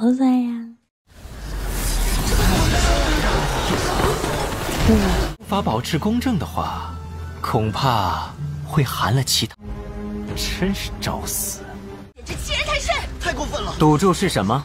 猴子呀！无法保持公正的话，恐怕会寒了其他。真是找死！这欺人太甚，太过分了！赌注是什么？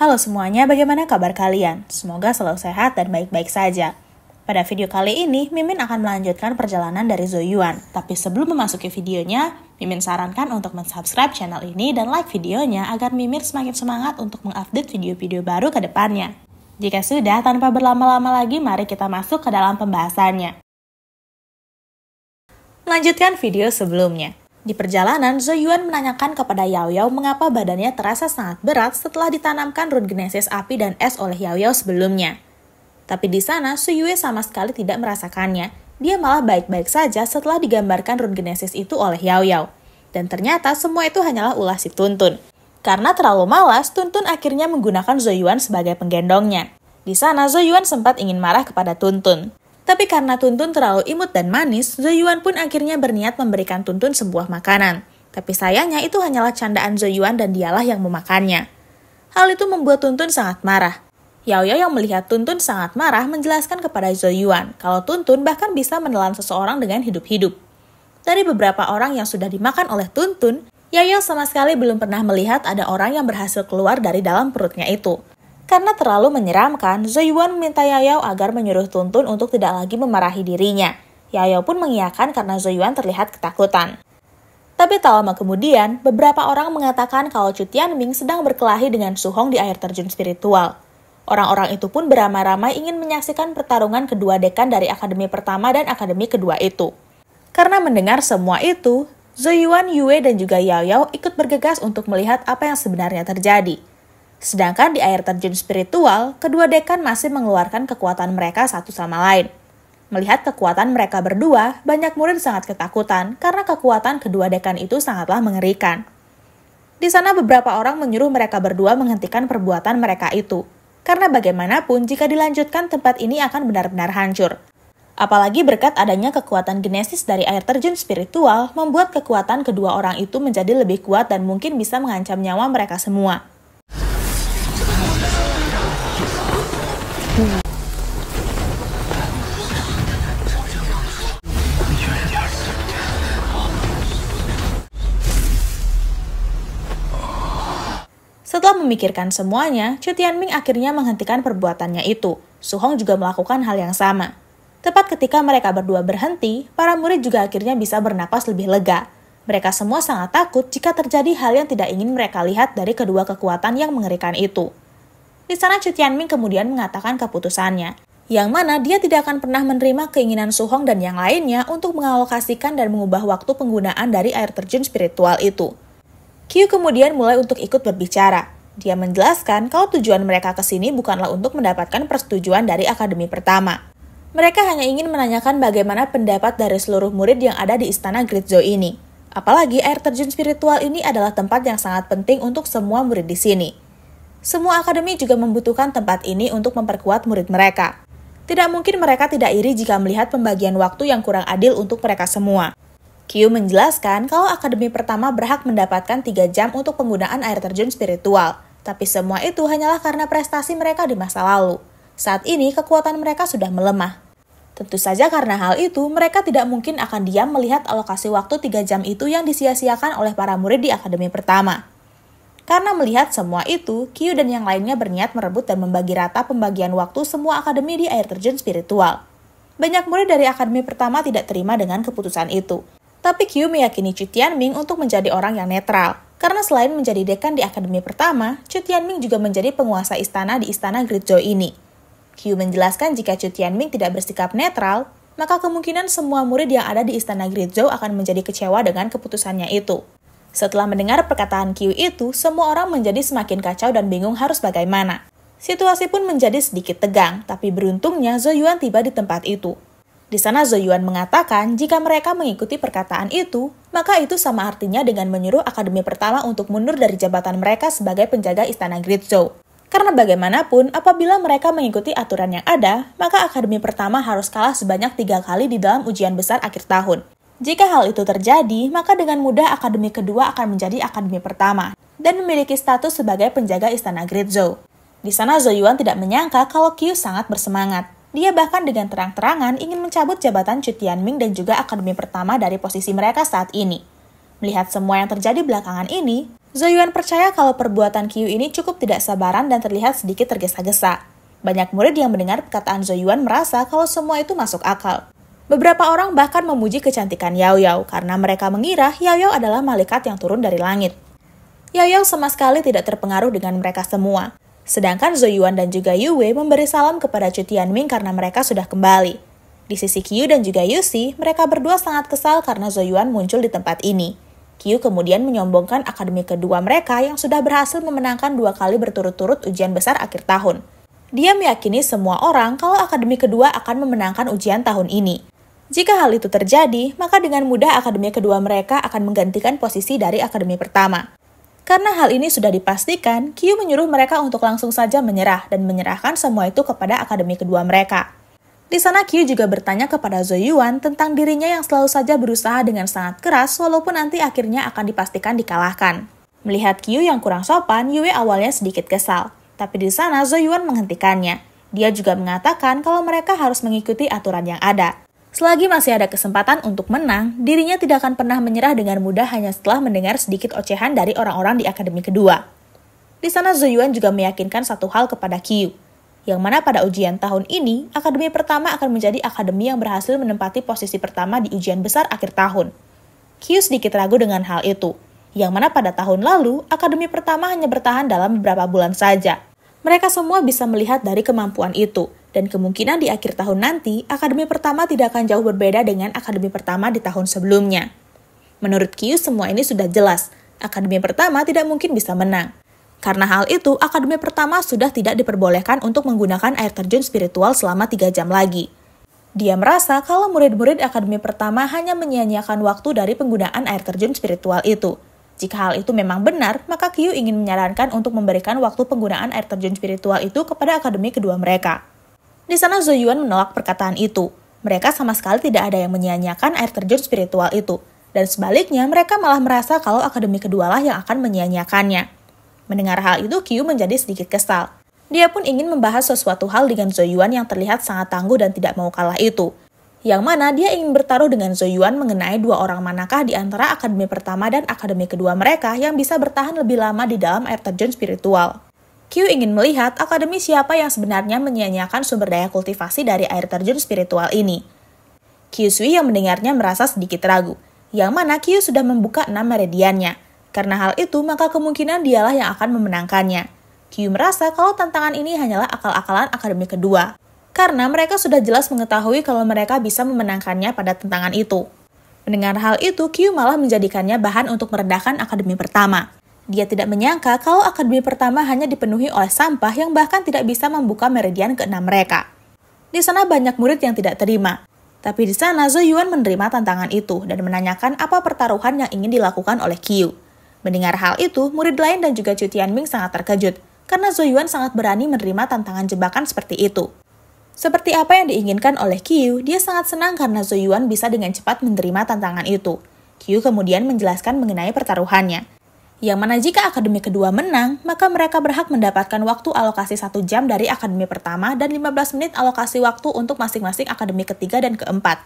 Halo semuanya, bagaimana kabar kalian? Semoga selalu sehat dan baik-baik saja. Pada video kali ini, Mimin akan melanjutkan perjalanan dari Zoyuan. Tapi sebelum memasuki videonya, Mimin sarankan untuk mensubscribe channel ini dan like videonya agar Mimin semakin semangat untuk mengupdate video-video baru ke depannya. Jika sudah, tanpa berlama-lama lagi, mari kita masuk ke dalam pembahasannya. Lanjutkan video sebelumnya. Di perjalanan, Zoyuan menanyakan kepada Yao Yao mengapa badannya terasa sangat berat setelah ditanamkan Genesis api dan es oleh Yao Yao sebelumnya. Tapi di sana, Suyue sama sekali tidak merasakannya. Dia malah baik-baik saja setelah digambarkan Genesis itu oleh Yao Yao. Dan ternyata semua itu hanyalah ulah si Tuntun. Karena terlalu malas, Tuntun akhirnya menggunakan Zoyuan sebagai penggendongnya. Di sana, Zoyuan sempat ingin marah kepada Tuntun, tapi karena Tuntun terlalu imut dan manis, Zoyuan pun akhirnya berniat memberikan Tuntun sebuah makanan. Tapi sayangnya itu hanyalah candaan Zoyuan dan dialah yang memakannya. Hal itu membuat Tuntun sangat marah. Yao Yao yang melihat Tuntun sangat marah menjelaskan kepada Zoyuan kalau Tuntun bahkan bisa menelan seseorang dengan hidup-hidup. Dari beberapa orang yang sudah dimakan oleh Tuntun, Yao Yao sama sekali belum pernah melihat ada orang yang berhasil keluar dari dalam perutnya itu. Karena terlalu menyeramkan, Zoyuan meminta Yayao agar menyuruh Tuntun untuk tidak lagi memarahi dirinya. Yayao pun mengiyakan karena Zoyuan terlihat ketakutan. Tapi tak lama kemudian, beberapa orang mengatakan kalau Chu Tianming sedang berkelahi dengan Su Hong di air terjun spiritual. Orang-orang itu pun beramai-ramai ingin menyaksikan pertarungan kedua dekan dari akademi pertama dan akademi kedua itu. Karena mendengar semua itu, Zoyuan, Yue, dan juga Yao Yao ikut bergegas untuk melihat apa yang sebenarnya terjadi. Sedangkan di air terjun spiritual, kedua dekan masih mengeluarkan kekuatan mereka satu sama lain. Melihat kekuatan mereka berdua, banyak murid sangat ketakutan karena kekuatan kedua dekan itu sangatlah mengerikan. Di sana beberapa orang menyuruh mereka berdua menghentikan perbuatan mereka itu. Karena bagaimanapun jika dilanjutkan tempat ini akan benar-benar hancur. Apalagi berkat adanya kekuatan genesis dari air terjun spiritual membuat kekuatan kedua orang itu menjadi lebih kuat dan mungkin bisa mengancam nyawa mereka semua. Setelah memikirkan semuanya, Chu Tianming akhirnya menghentikan perbuatannya itu. Su Hong juga melakukan hal yang sama. Tepat ketika mereka berdua berhenti, para murid juga akhirnya bisa bernapas lebih lega. Mereka semua sangat takut jika terjadi hal yang tidak ingin mereka lihat dari kedua kekuatan yang mengerikan itu. Di sana Chu Tianming kemudian mengatakan keputusannya, yang mana dia tidak akan pernah menerima keinginan Su Hong dan yang lainnya untuk mengalokasikan dan mengubah waktu penggunaan dari air terjun spiritual itu. Q kemudian mulai untuk ikut berbicara. Dia menjelaskan kalau tujuan mereka ke sini bukanlah untuk mendapatkan persetujuan dari akademi pertama. Mereka hanya ingin menanyakan bagaimana pendapat dari seluruh murid yang ada di istana Gritzo ini. Apalagi air terjun spiritual ini adalah tempat yang sangat penting untuk semua murid di sini. Semua akademi juga membutuhkan tempat ini untuk memperkuat murid mereka. Tidak mungkin mereka tidak iri jika melihat pembagian waktu yang kurang adil untuk mereka semua. Q menjelaskan kalau akademi pertama berhak mendapatkan 3 jam untuk penggunaan air terjun spiritual, tapi semua itu hanyalah karena prestasi mereka di masa lalu. Saat ini kekuatan mereka sudah melemah. Tentu saja karena hal itu, mereka tidak mungkin akan diam melihat alokasi waktu 3 jam itu yang disia-siakan oleh para murid di akademi pertama. Karena melihat semua itu, Q dan yang lainnya berniat merebut dan membagi rata pembagian waktu semua akademi di air terjun spiritual. Banyak murid dari akademi pertama tidak terima dengan keputusan itu, tapi Q meyakini Chu Tianming untuk menjadi orang yang netral. Karena selain menjadi dekan di akademi pertama, Chu Tianming juga menjadi penguasa istana di istana Great Zhou ini. Q menjelaskan jika Chu Tianming tidak bersikap netral, maka kemungkinan semua murid yang ada di istana Great Zhou akan menjadi kecewa dengan keputusannya itu. Setelah mendengar perkataan Q itu, semua orang menjadi semakin kacau dan bingung harus bagaimana. Situasi pun menjadi sedikit tegang, tapi beruntungnya Zhou Yuan tiba di tempat itu. Di sana Zoyuan mengatakan jika mereka mengikuti perkataan itu, maka itu sama artinya dengan menyuruh Akademi Pertama untuk mundur dari jabatan mereka sebagai penjaga Istana Great Karena bagaimanapun, apabila mereka mengikuti aturan yang ada, maka Akademi Pertama harus kalah sebanyak tiga kali di dalam ujian besar akhir tahun. Jika hal itu terjadi, maka dengan mudah Akademi Kedua akan menjadi Akademi Pertama dan memiliki status sebagai penjaga Istana Great Di sana Zoyuan tidak menyangka kalau Q sangat bersemangat. Dia bahkan dengan terang-terangan ingin mencabut jabatan Chu Tianming dan juga akademi pertama dari posisi mereka saat ini. Melihat semua yang terjadi belakangan ini, Zhou Yuan percaya kalau perbuatan Qiu ini cukup tidak sabaran dan terlihat sedikit tergesa-gesa. Banyak murid yang mendengar perkataan Zhou Yuan merasa kalau semua itu masuk akal. Beberapa orang bahkan memuji kecantikan Yao Yao karena mereka mengira Yao Yao adalah malaikat yang turun dari langit. Yao Yao sama sekali tidak terpengaruh dengan mereka semua. Sedangkan Zoyuan dan juga Wei memberi salam kepada Chu Tianming karena mereka sudah kembali. Di sisi Qiu dan juga Yusi, mereka berdua sangat kesal karena Zoyuan muncul di tempat ini. Qiu kemudian menyombongkan akademi kedua mereka yang sudah berhasil memenangkan dua kali berturut-turut ujian besar akhir tahun. Dia meyakini semua orang kalau akademi kedua akan memenangkan ujian tahun ini. Jika hal itu terjadi, maka dengan mudah akademi kedua mereka akan menggantikan posisi dari akademi pertama. Karena hal ini sudah dipastikan, Q menyuruh mereka untuk langsung saja menyerah dan menyerahkan semua itu kepada akademi kedua mereka. Di sana Q juga bertanya kepada Zhou Yuan tentang dirinya yang selalu saja berusaha dengan sangat keras walaupun nanti akhirnya akan dipastikan dikalahkan. Melihat Q yang kurang sopan, Yue awalnya sedikit kesal. Tapi di sana Zhou Yuan menghentikannya. Dia juga mengatakan kalau mereka harus mengikuti aturan yang ada. Selagi masih ada kesempatan untuk menang, dirinya tidak akan pernah menyerah dengan mudah hanya setelah mendengar sedikit ocehan dari orang-orang di akademi kedua. Di sana Zuyuan juga meyakinkan satu hal kepada Qiu, yang mana pada ujian tahun ini, akademi pertama akan menjadi akademi yang berhasil menempati posisi pertama di ujian besar akhir tahun. Qiu sedikit ragu dengan hal itu, yang mana pada tahun lalu, akademi pertama hanya bertahan dalam beberapa bulan saja. Mereka semua bisa melihat dari kemampuan itu, dan kemungkinan di akhir tahun nanti, akademi pertama tidak akan jauh berbeda dengan akademi pertama di tahun sebelumnya. Menurut Kiyu, semua ini sudah jelas. Akademi pertama tidak mungkin bisa menang. Karena hal itu, akademi pertama sudah tidak diperbolehkan untuk menggunakan air terjun spiritual selama 3 jam lagi. Dia merasa kalau murid-murid akademi pertama hanya menyia-nyiakan waktu dari penggunaan air terjun spiritual itu. Jika hal itu memang benar, maka Kyu ingin menyarankan untuk memberikan waktu penggunaan air terjun spiritual itu kepada akademi kedua mereka. Di sana Yuan menolak perkataan itu. Mereka sama sekali tidak ada yang menyanyiakan air terjun spiritual itu. Dan sebaliknya, mereka malah merasa kalau akademi kedualah yang akan menyanyiakannya. Mendengar hal itu, Kyu menjadi sedikit kesal. Dia pun ingin membahas sesuatu hal dengan Yuan yang terlihat sangat tangguh dan tidak mau kalah itu. Yang mana dia ingin bertaruh dengan Yuan mengenai dua orang manakah di antara akademi pertama dan akademi kedua mereka yang bisa bertahan lebih lama di dalam air terjun spiritual. Q ingin melihat akademi siapa yang sebenarnya menyanyiakan sumber daya kultivasi dari air terjun spiritual ini. Q Sui yang mendengarnya merasa sedikit ragu, yang mana Q sudah membuka enam meridiannya. Karena hal itu, maka kemungkinan dialah yang akan memenangkannya. Q merasa kalau tantangan ini hanyalah akal-akalan akademi kedua, karena mereka sudah jelas mengetahui kalau mereka bisa memenangkannya pada tantangan itu. Mendengar hal itu, Q malah menjadikannya bahan untuk meredakan akademi pertama. Dia tidak menyangka kalau akademi pertama hanya dipenuhi oleh sampah yang bahkan tidak bisa membuka meridian keenam mereka. Di sana banyak murid yang tidak terima. Tapi di sana Zhou Yuan menerima tantangan itu dan menanyakan apa pertaruhan yang ingin dilakukan oleh Qiu. Mendengar hal itu, murid lain dan juga Chu Tianming sangat terkejut karena Zhou Yuan sangat berani menerima tantangan jebakan seperti itu. Seperti apa yang diinginkan oleh Qiu, dia sangat senang karena Zhou Yuan bisa dengan cepat menerima tantangan itu. Qiu kemudian menjelaskan mengenai pertaruhannya yang mana jika akademi kedua menang, maka mereka berhak mendapatkan waktu alokasi 1 jam dari akademi pertama dan 15 menit alokasi waktu untuk masing-masing akademi ketiga dan keempat.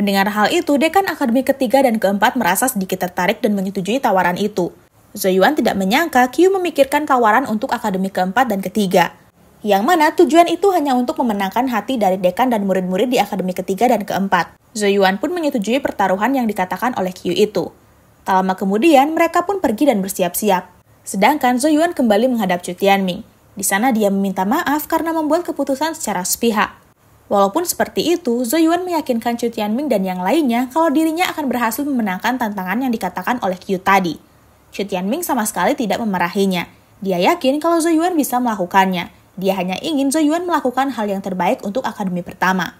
Mendengar hal itu, dekan akademi ketiga dan keempat merasa sedikit tertarik dan menyetujui tawaran itu. Zoyuan tidak menyangka Kyu memikirkan tawaran untuk akademi keempat dan ketiga, yang mana tujuan itu hanya untuk memenangkan hati dari dekan dan murid-murid di akademi ketiga dan keempat. Zoyuan pun menyetujui pertaruhan yang dikatakan oleh Kyu itu. Tak lama kemudian, mereka pun pergi dan bersiap-siap. Sedangkan Zhou Yuan kembali menghadap Chu Tianming. Di sana dia meminta maaf karena membuat keputusan secara sepihak. Walaupun seperti itu, Zhou Yuan meyakinkan Chu Tianming dan yang lainnya kalau dirinya akan berhasil memenangkan tantangan yang dikatakan oleh Qiu tadi. Chu Tianming sama sekali tidak memarahinya. Dia yakin kalau Zhou Yuan bisa melakukannya. Dia hanya ingin Zhou Yuan melakukan hal yang terbaik untuk akademi pertama.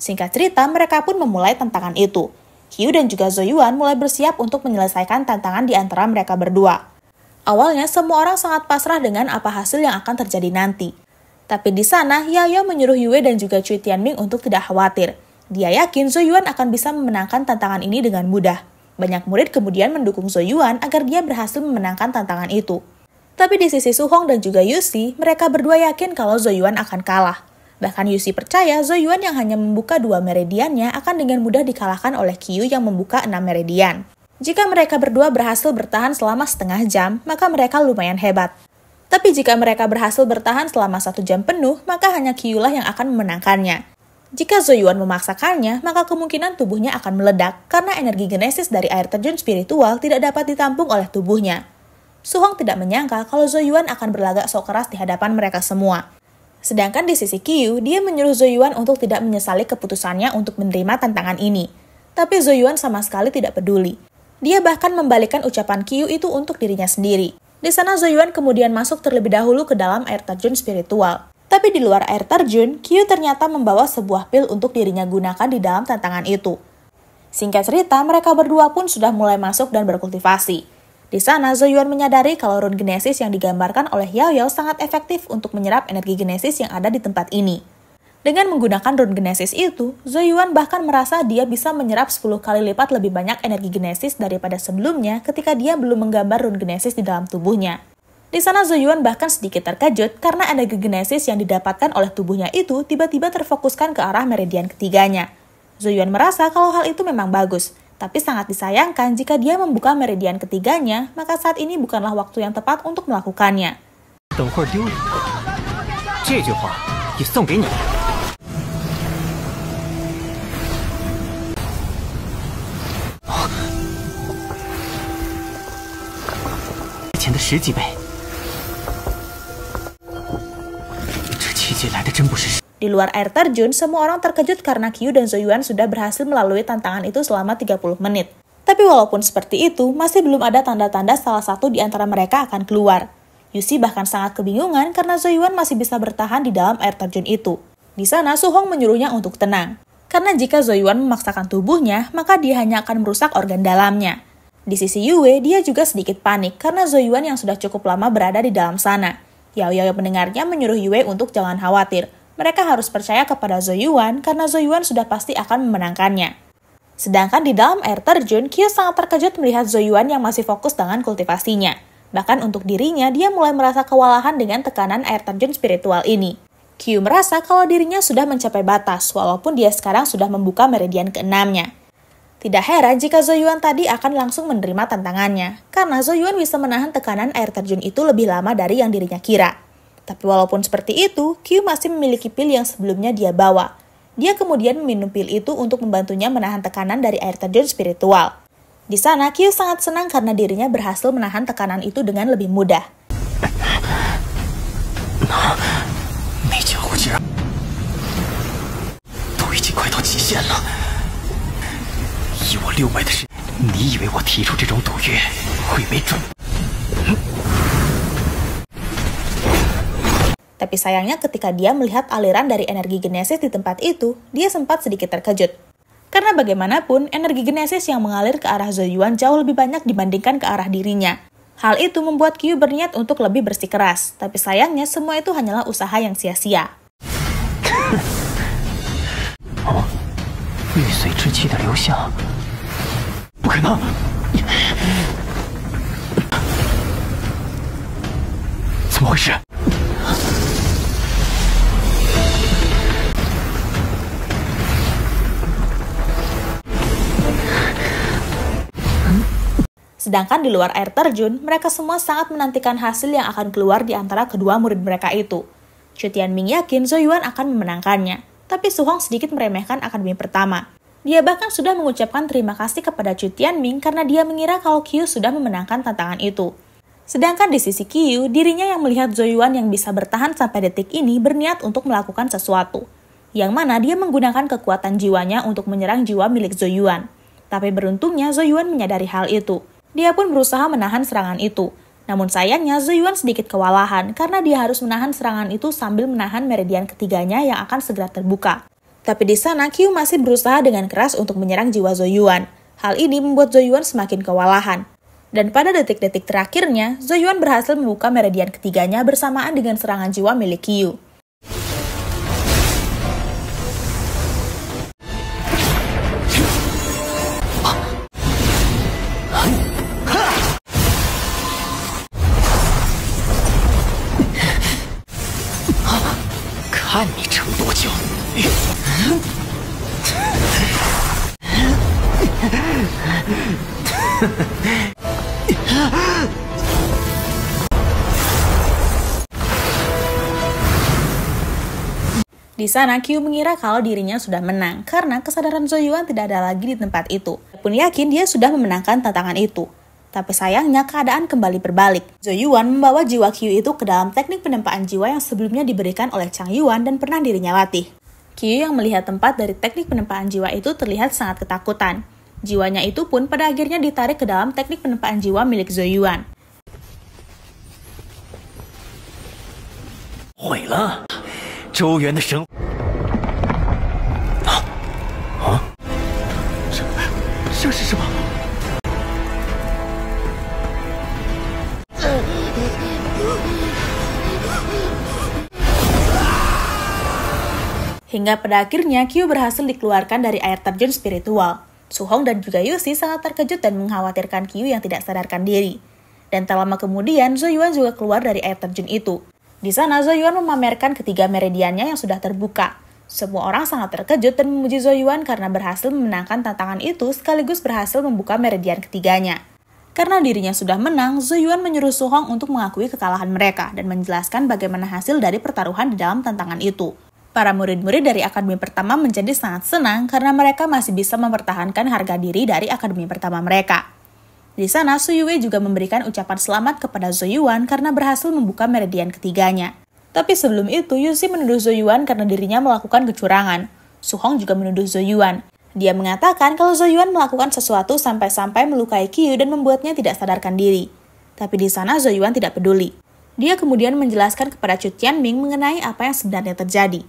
Singkat cerita, mereka pun memulai tantangan itu. Q dan juga Zoyuan mulai bersiap untuk menyelesaikan tantangan di antara mereka berdua. Awalnya, semua orang sangat pasrah dengan apa hasil yang akan terjadi nanti. Tapi di sana, Yayo menyuruh Yue dan juga Cui Tianming untuk tidak khawatir. Dia yakin Zoyuan akan bisa memenangkan tantangan ini dengan mudah. Banyak murid kemudian mendukung Zoyuan agar dia berhasil memenangkan tantangan itu. Tapi di sisi Suhong dan juga Yusi, mereka berdua yakin kalau Zoyuan akan kalah. Bahkan Yusi percaya Yuan yang hanya membuka dua meridiannya akan dengan mudah dikalahkan oleh Qiu yang membuka enam meridian. Jika mereka berdua berhasil bertahan selama setengah jam, maka mereka lumayan hebat. Tapi jika mereka berhasil bertahan selama satu jam penuh, maka hanya Qiu lah yang akan memenangkannya. Jika Yuan memaksakannya, maka kemungkinan tubuhnya akan meledak karena energi genesis dari air terjun spiritual tidak dapat ditampung oleh tubuhnya. Suhong tidak menyangka kalau Yuan akan berlagak sok keras di hadapan mereka semua. Sedangkan di sisi Kiyu, dia menyuruh Zoyuan untuk tidak menyesali keputusannya untuk menerima tantangan ini. Tapi Zoyuan sama sekali tidak peduli. Dia bahkan membalikkan ucapan Kiyu itu untuk dirinya sendiri. Di sana Zoyuan kemudian masuk terlebih dahulu ke dalam air terjun spiritual. Tapi di luar air terjun, Kiyu ternyata membawa sebuah pil untuk dirinya gunakan di dalam tantangan itu. Singkat cerita, mereka berdua pun sudah mulai masuk dan berkultivasi. Di sana, Yuan menyadari kalau rune genesis yang digambarkan oleh Yao Yao sangat efektif untuk menyerap energi genesis yang ada di tempat ini. Dengan menggunakan rune genesis itu, Yuan bahkan merasa dia bisa menyerap 10 kali lipat lebih banyak energi genesis daripada sebelumnya ketika dia belum menggambar rune genesis di dalam tubuhnya. Di sana Yuan bahkan sedikit terkejut karena energi genesis yang didapatkan oleh tubuhnya itu tiba-tiba terfokuskan ke arah meridian ketiganya. Yuan merasa kalau hal itu memang bagus, tapi sangat disayangkan jika dia membuka meridian ketiganya, maka saat ini bukanlah waktu yang tepat untuk melakukannya. Di luar air terjun, semua orang terkejut karena Kyu dan Zoyuan sudah berhasil melalui tantangan itu selama 30 menit. Tapi walaupun seperti itu, masih belum ada tanda-tanda salah satu di antara mereka akan keluar. Yusi bahkan sangat kebingungan karena Zoyuan masih bisa bertahan di dalam air terjun itu. Di sana, Suhong menyuruhnya untuk tenang. Karena jika Zoyuan memaksakan tubuhnya, maka dia hanya akan merusak organ dalamnya. Di sisi Yue, dia juga sedikit panik karena Zoyuan yang sudah cukup lama berada di dalam sana. Yao Yao mendengarnya menyuruh Yue untuk jangan khawatir mereka harus percaya kepada Zoyuan karena Zoyuan sudah pasti akan memenangkannya. Sedangkan di dalam air terjun, Kyo sangat terkejut melihat Zoyuan yang masih fokus dengan kultivasinya. Bahkan untuk dirinya, dia mulai merasa kewalahan dengan tekanan air terjun spiritual ini. Kyu merasa kalau dirinya sudah mencapai batas, walaupun dia sekarang sudah membuka meridian keenamnya. Tidak heran jika Zoyuan tadi akan langsung menerima tantangannya, karena Zoyuan bisa menahan tekanan air terjun itu lebih lama dari yang dirinya kira. Tapi walaupun seperti itu, Q masih memiliki pil yang sebelumnya dia bawa. Dia kemudian meminum pil itu untuk membantunya menahan tekanan dari air terjun spiritual. Di sana, Q sangat senang karena dirinya berhasil menahan tekanan itu dengan lebih mudah. Tapi sayangnya ketika dia melihat aliran dari energi genesis di tempat itu, dia sempat sedikit terkejut. Karena bagaimanapun, energi genesis yang mengalir ke arah Zoyuan jauh lebih banyak dibandingkan ke arah dirinya. Hal itu membuat Kyu berniat untuk lebih bersikeras, tapi sayangnya semua itu hanyalah usaha yang sia-sia. Sedangkan di luar air terjun, mereka semua sangat menantikan hasil yang akan keluar di antara kedua murid mereka itu. Chu Tianming yakin Zhou Yuan akan memenangkannya, tapi Su Hong sedikit meremehkan akademi pertama. Dia bahkan sudah mengucapkan terima kasih kepada Chu Tianming karena dia mengira kalau Qiu sudah memenangkan tantangan itu. Sedangkan di sisi Qiu, dirinya yang melihat Zhou Yuan yang bisa bertahan sampai detik ini berniat untuk melakukan sesuatu. Yang mana dia menggunakan kekuatan jiwanya untuk menyerang jiwa milik Zhou Yuan. Tapi beruntungnya Zhou Yuan menyadari hal itu. Dia pun berusaha menahan serangan itu. Namun sayangnya Zuyuan sedikit kewalahan karena dia harus menahan serangan itu sambil menahan meridian ketiganya yang akan segera terbuka. Tapi di sana Qiu masih berusaha dengan keras untuk menyerang jiwa Zoyuan. Hal ini membuat Zoyuan semakin kewalahan. Dan pada detik-detik terakhirnya, Zoyuan berhasil membuka meridian ketiganya bersamaan dengan serangan jiwa milik Qiu. Di sana, Q mengira kalau dirinya sudah menang karena kesadaran Zoyuan tidak ada lagi di tempat itu. Dia pun yakin dia sudah memenangkan tantangan itu. Tapi sayangnya keadaan kembali berbalik. Zhou Yuan membawa jiwa Qiu itu ke dalam teknik penempaan jiwa yang sebelumnya diberikan oleh Chang Yuan dan pernah dirinya latih. Qiu yang melihat tempat dari teknik penempaan jiwa itu terlihat sangat ketakutan. Jiwanya itu pun pada akhirnya ditarik ke dalam teknik penempaan jiwa milik Zhou Yuan. Zhou ah. Huh? Huh? hingga pada akhirnya Kyu berhasil dikeluarkan dari air terjun spiritual. Suhong dan juga Yusi sangat terkejut dan mengkhawatirkan Kyu yang tidak sadarkan diri. Dan tak lama kemudian, Zoyuan juga keluar dari air terjun itu. Di sana, Zoyuan memamerkan ketiga meridiannya yang sudah terbuka. Semua orang sangat terkejut dan memuji Zoyuan karena berhasil memenangkan tantangan itu sekaligus berhasil membuka meridian ketiganya. Karena dirinya sudah menang, Zoyuan menyuruh Suhong untuk mengakui kekalahan mereka dan menjelaskan bagaimana hasil dari pertaruhan di dalam tantangan itu para murid-murid dari akademi pertama menjadi sangat senang karena mereka masih bisa mempertahankan harga diri dari akademi pertama mereka. Di sana, Suyue juga memberikan ucapan selamat kepada Zoyuan karena berhasil membuka meridian ketiganya. Tapi sebelum itu, Yusi menuduh Zoyuan karena dirinya melakukan kecurangan. Su Hong juga menuduh Zoyuan. Dia mengatakan kalau Zoyuan melakukan sesuatu sampai-sampai melukai Kiyu dan membuatnya tidak sadarkan diri. Tapi di sana Zoyuan tidak peduli. Dia kemudian menjelaskan kepada Chu Tianming mengenai apa yang sebenarnya terjadi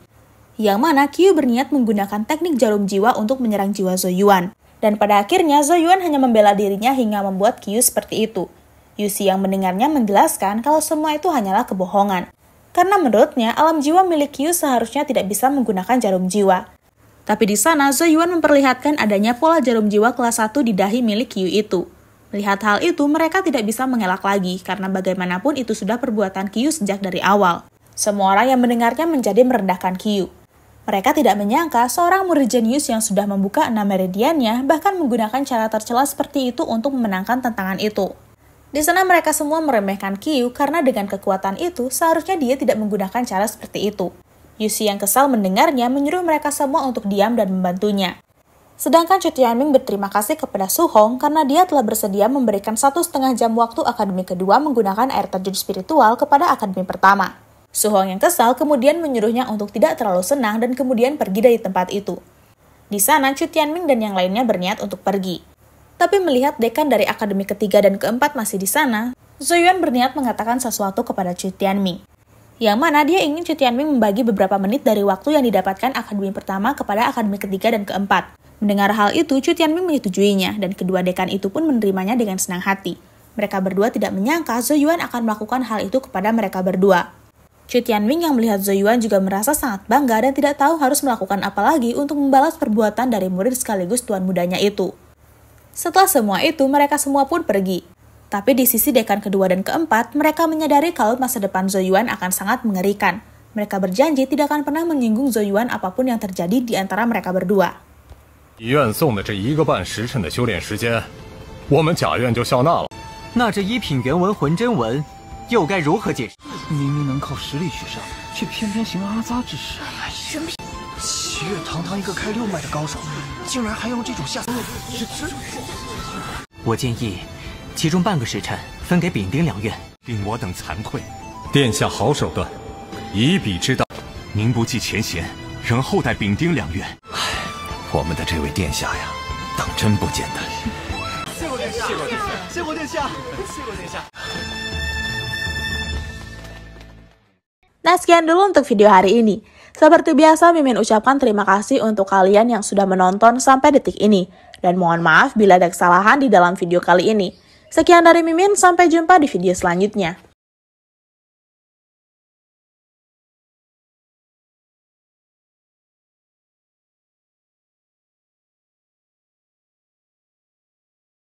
yang mana Qiu berniat menggunakan teknik jarum jiwa untuk menyerang jiwa Zoyuan. Dan pada akhirnya Zoyuan hanya membela dirinya hingga membuat Qiu seperti itu. Yusi yang mendengarnya menjelaskan kalau semua itu hanyalah kebohongan. Karena menurutnya alam jiwa milik Qiu seharusnya tidak bisa menggunakan jarum jiwa. Tapi di sana Zoyuan memperlihatkan adanya pola jarum jiwa kelas 1 di dahi milik Qiu itu. Melihat hal itu, mereka tidak bisa mengelak lagi karena bagaimanapun itu sudah perbuatan Kiyu sejak dari awal. Semua orang yang mendengarnya menjadi merendahkan Kiyu. Mereka tidak menyangka seorang murid jenius yang sudah membuka enam meridiannya bahkan menggunakan cara tercela seperti itu untuk memenangkan tantangan itu. Di sana mereka semua meremehkan Kyu karena dengan kekuatan itu seharusnya dia tidak menggunakan cara seperti itu. Yusi yang kesal mendengarnya menyuruh mereka semua untuk diam dan membantunya. Sedangkan Chu Tianming berterima kasih kepada Su Hong karena dia telah bersedia memberikan satu setengah jam waktu akademi kedua menggunakan air terjun spiritual kepada akademi pertama. Suhong yang kesal kemudian menyuruhnya untuk tidak terlalu senang dan kemudian pergi dari tempat itu. Di sana, Chu Tianming dan yang lainnya berniat untuk pergi. Tapi melihat dekan dari akademi ketiga dan keempat masih di sana, Yuan berniat mengatakan sesuatu kepada Chu Tianming. Yang mana dia ingin Chu Tianming membagi beberapa menit dari waktu yang didapatkan akademi pertama kepada akademi ketiga dan keempat. Mendengar hal itu, Chu Tianming menyetujuinya, dan kedua dekan itu pun menerimanya dengan senang hati. Mereka berdua tidak menyangka Yuan akan melakukan hal itu kepada mereka berdua. Chu Tianming yang melihat Yuan juga merasa sangat bangga dan tidak tahu harus melakukan apa lagi untuk membalas perbuatan dari murid sekaligus tuan mudanya itu. Setelah semua itu, mereka semua pun pergi. Tapi di sisi dekan kedua dan keempat, mereka menyadari kalau masa depan Yuan akan sangat mengerikan. Mereka berjanji tidak akan pernah menyinggung Yuan apapun yang terjadi di antara mereka berdua. 医院送的这一个半时辰的修炼时间，我们甲院就笑纳了。那这一品原文魂真文又该如何解释？明明能靠实力取胜，却偏偏行阿扎之事。玄么？齐月堂堂一个开六脉的高手，竟然还用这种下三滥！我建议，其中半个时辰分给丙丁两院，令我等惭愧。殿下好手段，以彼之道，您不计前嫌，仍厚待丙丁两院。唉，我们的这位殿下呀，当真不简单。谢过殿下，谢过殿下，谢过殿下，谢过殿下。Nah sekian dulu untuk video hari ini. Seperti biasa Mimin ucapkan terima kasih untuk kalian yang sudah menonton sampai detik ini. Dan mohon maaf bila ada kesalahan di dalam video kali ini. Sekian dari Mimin, sampai jumpa di video selanjutnya.